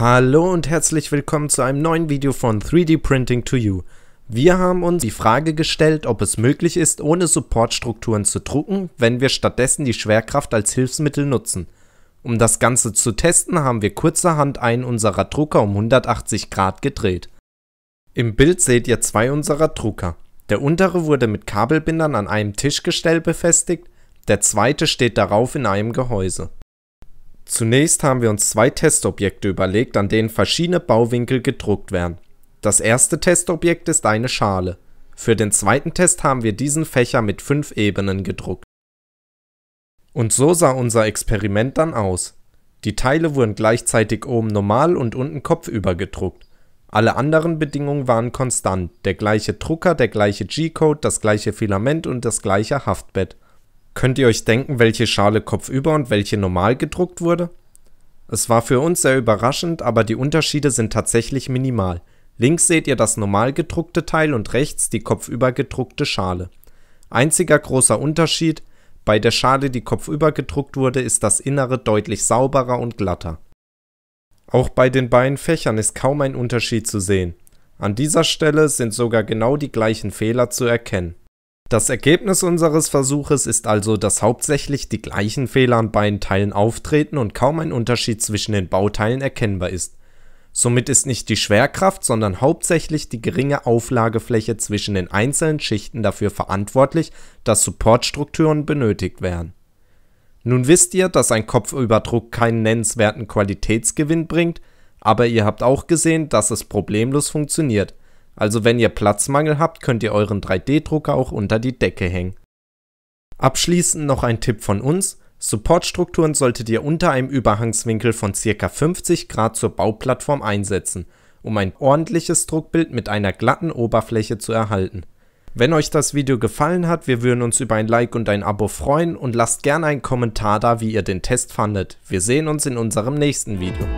Hallo und herzlich willkommen zu einem neuen Video von 3D Printing to You. Wir haben uns die Frage gestellt, ob es möglich ist, ohne Supportstrukturen zu drucken, wenn wir stattdessen die Schwerkraft als Hilfsmittel nutzen. Um das Ganze zu testen, haben wir kurzerhand einen unserer Drucker um 180 Grad gedreht. Im Bild seht ihr zwei unserer Drucker. Der untere wurde mit Kabelbindern an einem Tischgestell befestigt, der zweite steht darauf in einem Gehäuse. Zunächst haben wir uns zwei Testobjekte überlegt, an denen verschiedene Bauwinkel gedruckt werden. Das erste Testobjekt ist eine Schale. Für den zweiten Test haben wir diesen Fächer mit fünf Ebenen gedruckt. Und so sah unser Experiment dann aus. Die Teile wurden gleichzeitig oben normal und unten kopfüber gedruckt. Alle anderen Bedingungen waren konstant, der gleiche Drucker, der gleiche G-Code, das gleiche Filament und das gleiche Haftbett. Könnt ihr euch denken, welche Schale kopfüber und welche normal gedruckt wurde? Es war für uns sehr überraschend, aber die Unterschiede sind tatsächlich minimal. Links seht ihr das normal gedruckte Teil und rechts die kopfüber gedruckte Schale. Einziger großer Unterschied, bei der Schale, die kopfüber gedruckt wurde, ist das Innere deutlich sauberer und glatter. Auch bei den beiden Fächern ist kaum ein Unterschied zu sehen. An dieser Stelle sind sogar genau die gleichen Fehler zu erkennen. Das Ergebnis unseres Versuches ist also, dass hauptsächlich die gleichen Fehler an beiden Teilen auftreten und kaum ein Unterschied zwischen den Bauteilen erkennbar ist. Somit ist nicht die Schwerkraft, sondern hauptsächlich die geringe Auflagefläche zwischen den einzelnen Schichten dafür verantwortlich, dass Supportstrukturen benötigt werden. Nun wisst ihr, dass ein Kopfüberdruck keinen nennenswerten Qualitätsgewinn bringt, aber ihr habt auch gesehen, dass es problemlos funktioniert – also wenn ihr Platzmangel habt, könnt ihr euren 3D-Drucker auch unter die Decke hängen. Abschließend noch ein Tipp von uns. Supportstrukturen solltet ihr unter einem Überhangswinkel von ca. 50 Grad zur Bauplattform einsetzen, um ein ordentliches Druckbild mit einer glatten Oberfläche zu erhalten. Wenn euch das Video gefallen hat, wir würden uns über ein Like und ein Abo freuen und lasst gerne einen Kommentar da, wie ihr den Test fandet. Wir sehen uns in unserem nächsten Video.